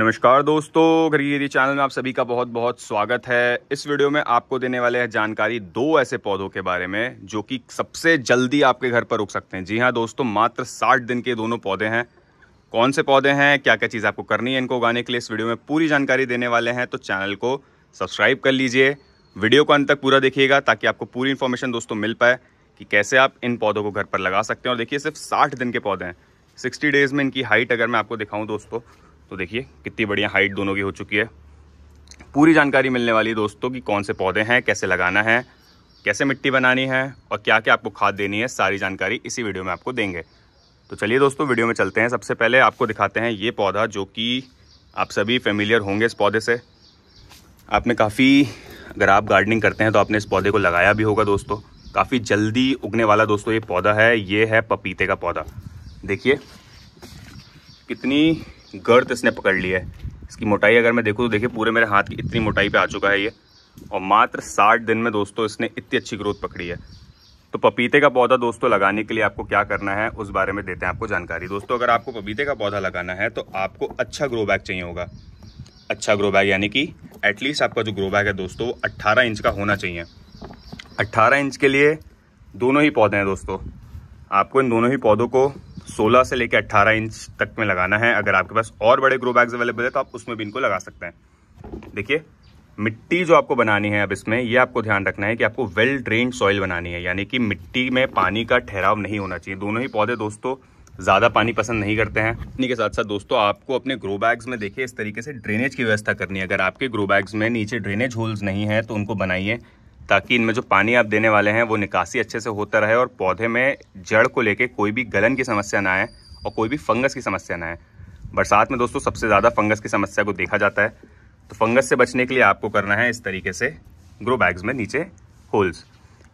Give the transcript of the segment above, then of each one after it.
नमस्कार दोस्तों खरीदी चैनल में आप सभी का बहुत बहुत स्वागत है इस वीडियो में आपको देने वाले हैं जानकारी दो ऐसे पौधों के बारे में जो कि सबसे जल्दी आपके घर पर उग सकते हैं जी हाँ दोस्तों मात्र 60 दिन के दोनों पौधे हैं कौन से पौधे हैं क्या क्या चीज़ आपको करनी है इनको उगाने के लिए इस वीडियो में पूरी जानकारी देने वाले हैं तो चैनल को सब्सक्राइब कर लीजिए वीडियो को अंत तक पूरा देखिएगा ताकि आपको पूरी इन्फॉर्मेशन दोस्तों मिल पाए कि कैसे आप इन पौधों को घर पर लगा सकते हैं और देखिए सिर्फ साठ दिन के पौधे हैं सिक्सटी डेज़ में इनकी हाइट अगर मैं आपको दिखाऊँ दोस्तों तो देखिए कितनी बढ़िया हाइट दोनों की हो चुकी है पूरी जानकारी मिलने वाली है दोस्तों कि कौन से पौधे हैं कैसे लगाना है कैसे मिट्टी बनानी है और क्या क्या आपको खाद देनी है सारी जानकारी इसी वीडियो में आपको देंगे तो चलिए दोस्तों वीडियो में चलते हैं सबसे पहले आपको दिखाते हैं ये पौधा जो कि आप सभी फेमिलियर होंगे इस पौधे से आपने काफ़ी अगर आप गार्डनिंग करते हैं तो आपने इस पौधे को लगाया भी होगा दोस्तों काफ़ी जल्दी उगने वाला दोस्तों ये पौधा है ये है पपीते का पौधा देखिए कितनी गर्द इसने पकड़ लिया है इसकी मोटाई अगर मैं देखूँ तो देखिए पूरे मेरे हाथ की इतनी मोटाई पे आ चुका है ये और मात्र साठ दिन में दोस्तों इसने इतनी अच्छी ग्रोथ पकड़ी है तो पपीते का पौधा दोस्तों लगाने के लिए आपको क्या करना है उस बारे में देते हैं आपको जानकारी दोस्तों अगर आपको पपीते का पौधा लगाना है तो आपको अच्छा ग्रो बैग चाहिए होगा अच्छा ग्रो बैग यानी कि एटलीस्ट आपका जो ग्रो बैग है दोस्तों वो अट्ठारह इंच का होना चाहिए अट्ठारह इंच के लिए दोनों ही पौधे हैं दोस्तों आपको इन दोनों ही पौधों को 16 से लेकर 18 इंच तक में लगाना है अगर आपके पास और बड़े ग्रो बैग्स अवेलेबल है तो आप उसमें भी इनको लगा सकते हैं देखिए मिट्टी जो आपको बनानी है अब इसमें ये आपको ध्यान रखना है कि आपको वेल ड्रेन सॉइल बनानी है यानी कि मिट्टी में पानी का ठहराव नहीं होना चाहिए दोनों ही पौधे दोस्तों ज़्यादा पानी पसंद नहीं करते हैं इन्हीं के साथ साथ दोस्तों आपको अपने ग्रो बैग्स में देखिए इस तरीके से ड्रेनेज की व्यवस्था करनी है अगर आपके ग्रो बैग्स में नीचे ड्रेनेज होल्स नहीं है तो उनको बनाइए ताकि इनमें जो पानी आप देने वाले हैं वो निकासी अच्छे से होता रहे और पौधे में जड़ को लेके कोई भी गलन की समस्या ना आए और कोई भी फंगस की समस्या ना आए बरसात में दोस्तों सबसे ज़्यादा फंगस की समस्या को देखा जाता है तो फंगस से बचने के लिए आपको करना है इस तरीके से ग्रो बैग्स में नीचे होल्स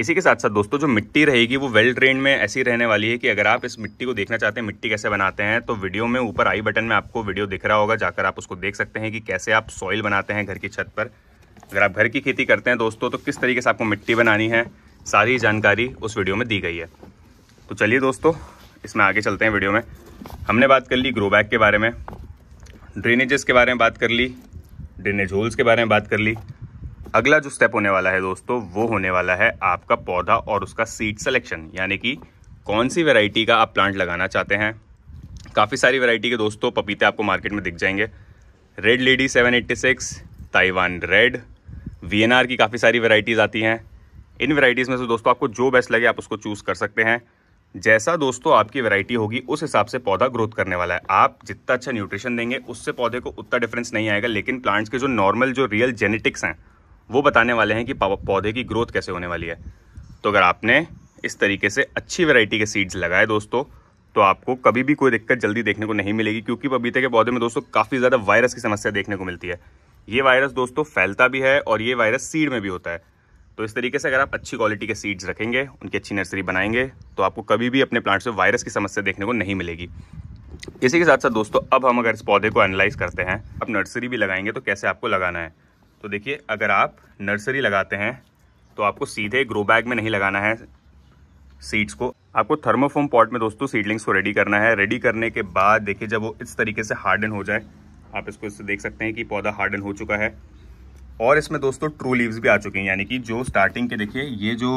इसी के साथ साथ दोस्तों जो मिट्टी रहेगी वो वेल ट्रेन में ऐसी रहने वाली है कि अगर आप इस मिट्टी को देखना चाहते हैं मिट्टी कैसे बनाते हैं तो वीडियो में ऊपर आई बटन में आपको वीडियो दिख रहा होगा जाकर आप उसको देख सकते हैं कि कैसे आप सॉइल बनाते हैं घर की छत पर अगर आप घर की खेती करते हैं दोस्तों तो किस तरीके से आपको मिट्टी बनानी है सारी जानकारी उस वीडियो में दी गई है तो चलिए दोस्तों इसमें आगे चलते हैं वीडियो में हमने बात कर ली ग्रो बैग के बारे में ड्रेनेजेस के बारे में बात कर ली ड्रेनेज होल्स के बारे में बात कर ली अगला जो स्टेप होने वाला है दोस्तों वो होने वाला है आपका पौधा और उसका सीड सेलेक्शन यानी कि कौन सी वैरायटी का आप प्लांट लगाना चाहते हैं काफ़ी सारी वैरायटी के दोस्तों पपीते आपको मार्केट में दिख जाएंगे red lady 786 Taiwan red V की काफ़ी सारी वेराइटीज़ आती हैं इन वेराइटीज़ में से दोस्तों आपको जो बेस्ट लगे आप उसको चूज़ कर सकते हैं जैसा दोस्तों आपकी वैरायटी होगी उस हिसाब से पौधा ग्रोथ करने वाला है आप जितना अच्छा न्यूट्रिशन देंगे उससे पौधे को उतना डिफरेंस नहीं आएगा लेकिन प्लांट्स के जो नॉर्मल जो रियल जेनेटिक्स हैं वो बताने वाले हैं कि पौधे की ग्रोथ कैसे होने वाली है तो अगर आपने इस तरीके से अच्छी वेराइटी के सीड्स लगाए दोस्तों तो आपको कभी भी कोई दिक्कत जल्दी देखने को नहीं मिलेगी क्योंकि पपीते के पौधे में दोस्तों काफ़ी ज़्यादा वायरस की समस्या देखने को मिलती है ये वायरस दोस्तों फैलता भी है और ये वायरस सीड में भी होता है तो इस तरीके से अगर आप अच्छी क्वालिटी के सीड्स रखेंगे उनकी अच्छी नर्सरी बनाएंगे तो आपको कभी भी अपने प्लांट्स में वायरस की समस्या देखने को नहीं मिलेगी इसी के साथ साथ दोस्तों अब हम अगर इस पौधे को एनालाइज करते हैं अब नर्सरी भी लगाएंगे तो कैसे आपको लगाना है तो देखिए अगर आप नर्सरी लगाते हैं तो आपको सीधे ग्रो बैग में नहीं लगाना है सीड्स को आपको थर्मोफोम पॉट में दोस्तों सीडलिंग्स को रेडी करना है रेडी करने के बाद देखिए जब वो इस तरीके से हार्डन हो जाए आप इसको इससे देख सकते हैं कि पौधा हार्डन हो चुका है और इसमें दोस्तों ट्रू लीव्स भी आ चुके हैं यानी कि जो स्टार्टिंग के देखिए ये जो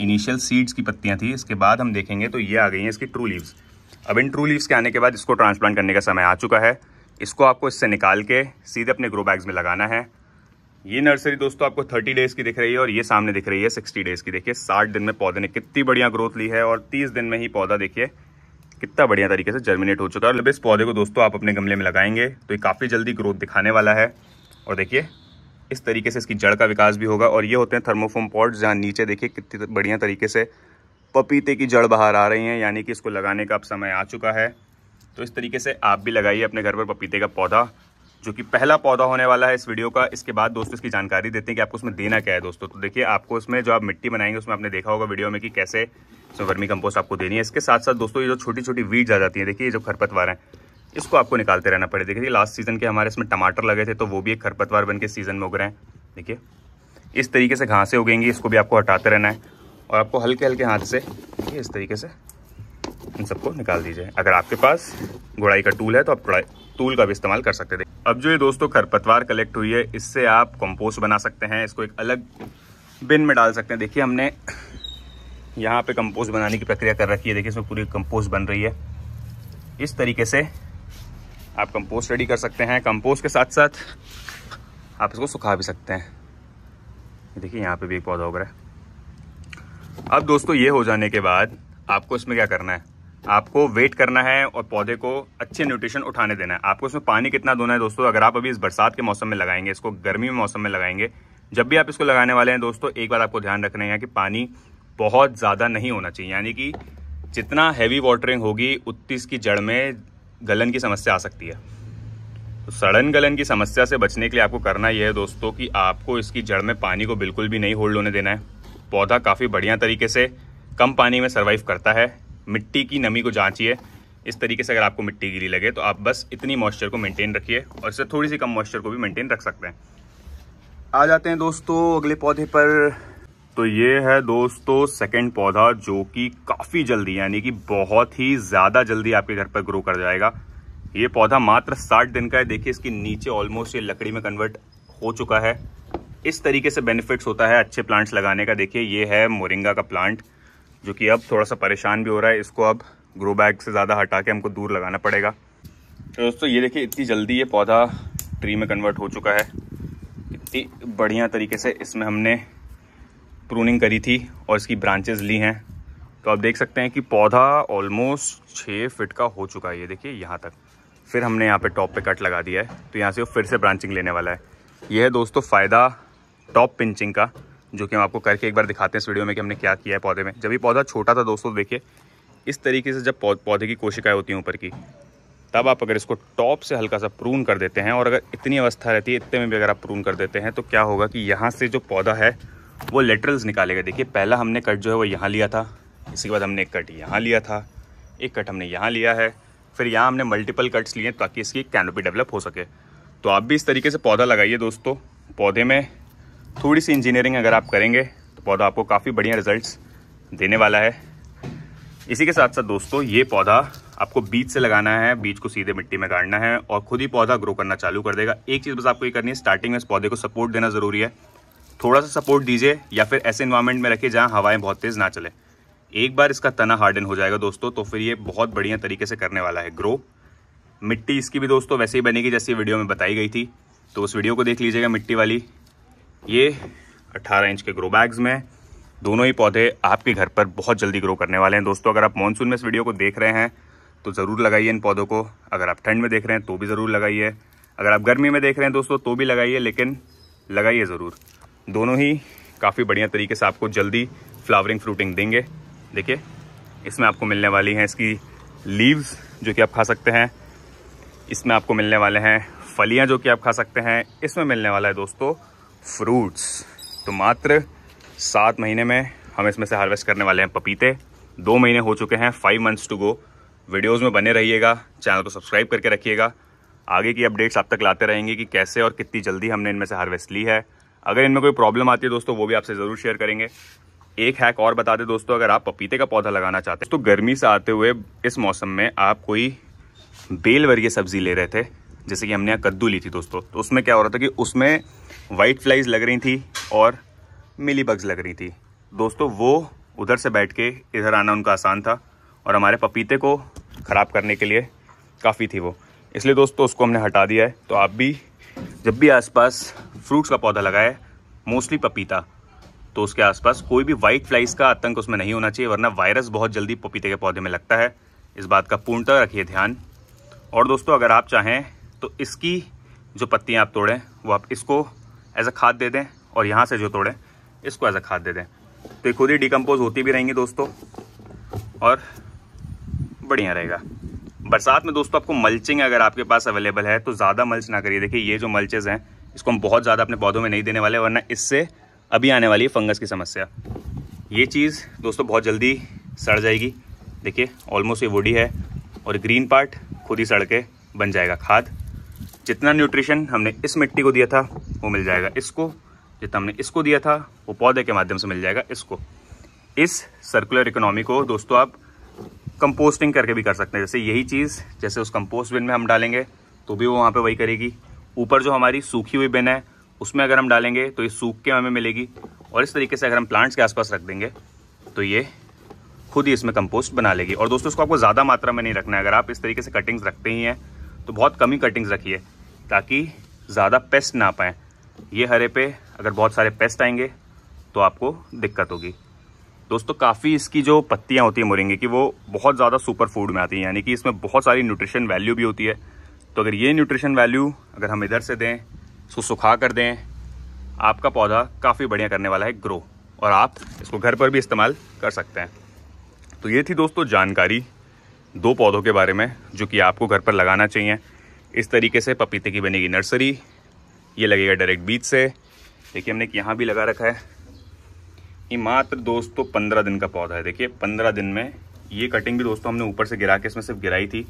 इनिशियल सीड्स की पत्तियां थी इसके बाद हम देखेंगे तो ये आ गई हैं इसकी ट्रू लीव्स अब इन ट्रू लीव्स के आने के बाद इसको ट्रांसप्लांट करने का समय आ चुका है इसको आपको इससे निकाल के सीधे अपने ग्रो बैग्स में लगाना है ये नर्सरी दोस्तों आपको थर्टी डेज़ की दिख रही है और ये सामने दिख रही है सिक्सटी डेज़ की देखिए साठ दिन में पौधे ने कितनी बढ़िया ग्रोथ ली है और तीस दिन में ही पौधा देखिए कितना बढ़िया तरीके से जर्मिनेट हो चुका है और इस पौधे को दोस्तों आप अपने गमले में लगाएंगे तो ये काफ़ी जल्दी ग्रोथ दिखाने वाला है और देखिए इस तरीके से इसकी जड़ का विकास भी होगा और ये होते हैं थर्मोफोम पॉट्स जहाँ नीचे देखिए कितनी बढ़िया तरीके से पपीते की जड़ बाहर आ रही हैं यानी कि इसको लगाने का अब समय आ चुका है तो इस तरीके से आप भी लगाइए अपने घर पर पपीते का पौधा जो कि पहला पौधा होने वाला है इस वीडियो का इसके बाद दोस्तों इसकी जानकारी देते हैं कि आपको उसमें देना क्या है दोस्तों तो देखिए आपको उसमें जो आप मिट्टी बनाएंगे उसमें आपने देखा होगा वीडियो में कि कैसे सो वर्मी कंपोस्ट आपको देनी है इसके साथ साथ दोस्तों ये जो छोटी छोटी वीड आ जाती है देखिए ये जो खरपतवार हैं इसको आपको निकालते रहना पड़ेगा देखिए लास्ट सीज़न के हमारे इसमें टमाटर लगे थे तो वो भी एक खरपतवार बन के सीज़न में उग रहे हैं देखिए इस तरीके से घासें उगेंगी इसको भी आपको हटाते रहना है और आपको हल्के हल्के हाथ से देखिए इस तरीके से इन सबको निकाल दीजिए अगर आपके पास गुड़ाई का टूल है तो आप टूल का भी इस्तेमाल कर सकते थे अब जो ये दोस्तों खरपतवार कलेक्ट हुई है इससे आप कंपोस्ट बना सकते हैं इसको एक अलग बिन में डाल सकते हैं देखिए हमने यहाँ पे कंपोस्ट बनाने की प्रक्रिया कर रखी है देखिए इसमें पूरी कंपोस्ट बन रही है इस तरीके से आप कंपोस्ट रेडी कर सकते हैं कंपोस्ट के साथ साथ आप इसको सुखा भी सकते हैं देखिए यहाँ पे भी एक पौधा उग रहा है अब दोस्तों ये हो जाने के बाद आपको इसमें क्या करना है आपको वेट करना है और पौधे को अच्छे न्यूट्रिशन उठाने देना है आपको इसमें पानी कितना देना है दोस्तों अगर आप अभी इस बरसात के मौसम में लगाएंगे इसको गर्मी के मौसम में लगाएंगे जब भी आप इसको लगाने वाले हैं दोस्तों एक बार आपको ध्यान रखना है कि पानी बहुत ज़्यादा नहीं होना चाहिए यानी कि जितना हैवी वाटरिंग होगी उतनी इसकी जड़ में गलन की समस्या आ सकती है तो सड़न गलन की समस्या से बचने के लिए आपको करना यह है दोस्तों कि आपको इसकी जड़ में पानी को बिल्कुल भी नहीं होल्ड होने देना है पौधा काफ़ी बढ़िया तरीके से कम पानी में सर्वाइव करता है मिट्टी की नमी को जाँचिए इस तरीके से अगर आपको मिट्टी गिरी लगे तो आप बस इतनी मॉइस्चर को मेंटेन रखिए और इससे थोड़ी सी कम मॉइस्चर को भी मेंटेन रख सकते हैं आ जाते हैं दोस्तों अगले पौधे पर तो ये है दोस्तों सेकंड पौधा जो कि काफ़ी जल्दी यानी कि बहुत ही ज़्यादा जल्दी आपके घर पर ग्रो कर जाएगा ये पौधा मात्र साठ दिन का है देखिए इसके नीचे ऑलमोस्ट ये लकड़ी में कन्वर्ट हो चुका है इस तरीके से बेनिफिट्स होता है अच्छे प्लांट्स लगाने का देखिए ये है मोरिंगा का प्लांट जो कि अब थोड़ा सा परेशान भी हो रहा है इसको अब ग्रो बैग से ज़्यादा हटा के हमको दूर लगाना पड़ेगा तो दोस्तों ये देखिए इतनी जल्दी ये पौधा ट्री में कन्वर्ट हो चुका है इतनी बढ़िया तरीके से इसमें हमने प्रूनिंग करी थी और इसकी ब्रांचेस ली हैं तो आप देख सकते हैं कि पौधा ऑलमोस्ट छः फिट का हो चुका है ये देखिए यहाँ तक फिर हमने यहाँ पे टॉप पे कट लगा दिया है तो यहाँ से वो फिर से ब्रांचिंग लेने वाला है यह है दोस्तों फ़ायदा टॉप पिंचिंग का जो कि हम आपको करके एक बार दिखाते हैं इस वीडियो में कि हमने क्या किया है पौधे में जब ये पौधा छोटा था दोस्तों देखिए इस तरीके से जब पौधे की कोशिकाएँ होती हैं ऊपर की तब आप अगर इसको टॉप से हल्का सा प्रून कर देते हैं और अगर इतनी अवस्था रहती है इतने में भी अगर आप प्रून कर देते हैं तो क्या होगा कि यहाँ से जो पौधा है वो लेटरल्स निकालेगा देखिए पहला हमने कट जो है वो यहाँ लिया था इसके बाद हमने एक कट यहाँ लिया था एक कट हमने यहाँ लिया है फिर यहाँ हमने मल्टीपल कट्स लिए ताकि इसकी कैनोपी डेवलप हो सके तो आप भी इस तरीके से पौधा लगाइए दोस्तों पौधे में थोड़ी सी इंजीनियरिंग अगर आप करेंगे तो पौधा आपको काफ़ी बढ़िया रिजल्ट्स देने वाला है इसी के साथ साथ दोस्तों ये पौधा आपको बीज से लगाना है बीज को सीधे मिट्टी में गाड़ना है और खुद ही पौधा ग्रो करना चालू कर देगा एक चीज़ बस आपको ये करनी है स्टार्टिंग में इस पौधे को सपोर्ट देना ज़रूरी है थोड़ा सा सपोर्ट दीजिए या फिर ऐसे इन्वायरमेंट में रखिए जहाँ हवाएं बहुत तेज़ ना चले एक बार इसका तना हार्डन हो जाएगा दोस्तों तो फिर ये बहुत बढ़िया तरीके से करने वाला है ग्रो मिट्टी इसकी भी दोस्तों वैसे ही बनेगी जैसी वीडियो में बताई गई थी तो उस वीडियो को देख लीजिएगा मिट्टी वाली ये 18 इंच के ग्रो बैग्स में दोनों ही पौधे आपके घर पर बहुत जल्दी ग्रो करने वाले हैं दोस्तों अगर आप मानसून में इस वीडियो को देख रहे हैं तो ज़रूर लगाइए इन पौधों को अगर आप ठंड में देख रहे हैं तो भी ज़रूर लगाइए अगर आप गर्मी में देख रहे हैं दोस्तों तो भी लगाइए लेकिन लगाइए ज़रूर दोनों ही काफ़ी बढ़िया तरीके से आपको जल्दी फ्लावरिंग फ्रूटिंग देंगे देखिए इसमें आपको मिलने वाली हैं इसकी लीव्स जो कि आप खा सकते हैं इसमें आपको मिलने वाले हैं फलियां जो कि आप खा सकते हैं इसमें मिलने वाला है दोस्तों फ्रूट्स तो मात्र सात महीने में हम इसमें से हार्वेस्ट करने वाले हैं पपीते दो महीने हो चुके हैं five months to go videos में बने रहिएगा चैनल को सब्सक्राइब करके रखिएगा आगे की अपडेट्स आप तक लाते रहेंगे कि कैसे और कितनी जल्दी हमने इनमें से हार्वेस्ट ली है अगर इनमें कोई प्रॉब्लम आती है दोस्तों वो भी आपसे ज़रूर शेयर करेंगे एक हैक और बता दें दोस्तों अगर आप पपीते का पौधा लगाना चाहते हैं तो गर्मी से आते हुए इस मौसम में आप कोई बेल वर्गीय सब्जी ले रहे थे जैसे कि हमने यहाँ कद्दू ली थी दोस्तों तो उसमें क्या हो रहा था कि उसमें वाइट फ्लाइज लग रही थी और मिली बग्स लग रही थी दोस्तों वो उधर से बैठ के इधर आना उनका आसान था और हमारे पपीते को ख़राब करने के लिए काफ़ी थी वो इसलिए दोस्तों उसको हमने हटा दिया है तो आप भी जब भी आसपास फ्रूट्स का पौधा लगाए मोस्टली पपीता तो उसके आसपास कोई भी वाइट फ्लाइज का आतंक उसमें नहीं होना चाहिए वरना वायरस बहुत जल्दी पपीते के पौधे में लगता है इस बात का पूर्णतः रखिए ध्यान और दोस्तों अगर आप चाहें तो इसकी जो पत्तियाँ आप तोड़ें वो आप इसको एज अ खाद दे दें और यहाँ से जो तोड़ें इसको एज अ खाद दे दें तो ये खुद ही डिकम्पोज होती भी रहेंगी दोस्तों और बढ़िया रहेगा बरसात में दोस्तों आपको मल्चिंग अगर आपके पास अवेलेबल है तो ज़्यादा मल्च ना करिए देखिए ये जो मल्चेज हैं इसको हम बहुत ज़्यादा अपने पौधों में नहीं देने वाले वरना इससे अभी आने वाली है फंगस की समस्या ये चीज़ दोस्तों बहुत जल्दी सड़ जाएगी देखिए ऑलमोस्ट ये वुडी है और ग्रीन पार्ट खुद ही सड़ के बन जाएगा खाद जितना न्यूट्रिशन हमने इस मिट्टी को दिया था वो मिल जाएगा इसको जितना हमने इसको दिया था वो पौधे के माध्यम से मिल जाएगा इसको इस सर्कुलर इकोनॉमी को दोस्तों आप कंपोस्टिंग करके भी कर सकते हैं जैसे यही चीज़ जैसे उस कंपोस्ट बिन में हम डालेंगे तो भी वो वहाँ पे वही करेगी ऊपर जो हमारी सूखी हुई बिन है उसमें अगर हम डालेंगे तो ये सूख के हमें मिलेगी और इस तरीके से अगर हम प्लांट्स के आसपास रख देंगे तो ये खुद ही इसमें कंपोस्ट बना लेगी और दोस्तों इसको आपको ज़्यादा मात्रा में नहीं रखना है अगर आप इस तरीके से कटिंग्स रखते ही हैं तो बहुत कम ही कटिंग्स रखिए ताकि ज़्यादा पेस्ट ना पाएँ ये हरे पे अगर बहुत सारे पेस्ट आएंगे तो आपको दिक्कत होगी दोस्तों काफ़ी इसकी जो पत्तियाँ होती हैं मोरिंगे की वो बहुत ज़्यादा सुपर फूड में आती हैं यानी कि इसमें बहुत सारी न्यूट्रिशन वैल्यू भी होती है तो अगर ये न्यूट्रिशन वैल्यू अगर हम इधर से दें इसको सुखा कर दें आपका पौधा काफ़ी बढ़िया करने वाला है ग्रो और आप इसको घर पर भी इस्तेमाल कर सकते हैं तो ये थी दोस्तों जानकारी दो पौधों के बारे में जो कि आपको घर पर लगाना चाहिए इस तरीके से पपीते की बनेगी नर्सरी ये लगेगा डायरेक्ट बीच से देखिए हमने यहाँ भी लगा रखा है ये मात्र दोस्तों तो पंद्रह दिन का पौधा है देखिए पंद्रह दिन में ये कटिंग भी दोस्तों हमने ऊपर से गिरा के इसमें सिर्फ गिराई थी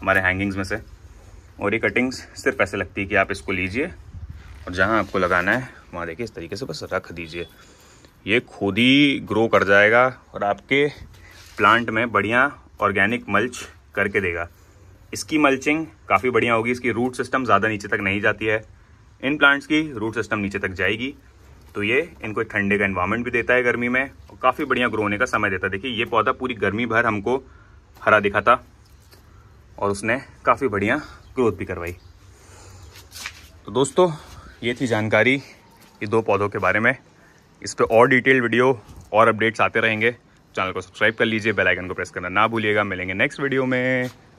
हमारे हैंगिंग्स में से और ये कटिंग्स सिर्फ ऐसे लगती है कि आप इसको लीजिए और जहाँ आपको लगाना है वहाँ देखिए इस तरीके से बस रख दीजिए ये खुद ही ग्रो कर जाएगा और आपके प्लांट में बढ़िया ऑर्गेनिक मल्च करके देगा इसकी मल्चिंग काफ़ी बढ़िया होगी इसकी रूट सिस्टम ज़्यादा नीचे तक नहीं जाती है इन प्लांट्स की रूट सिस्टम नीचे तक जाएगी तो ये इनको एक ठंडे का इन्वायरमेंट भी देता है गर्मी में और काफ़ी बढ़िया ग्रो होने का समय देता है देखिए ये पौधा पूरी गर्मी भर हमको हरा दिखा था और उसने काफ़ी बढ़िया ग्रोथ भी करवाई तो दोस्तों ये थी जानकारी ये दो पौधों के बारे में इस पर और डिटेल वीडियो और अपडेट्स आते रहेंगे चैनल को सब्सक्राइब कर लीजिए बेल आइकन को प्रेस करना ना भूलिएगा मिलेंगे नेक्स्ट वीडियो में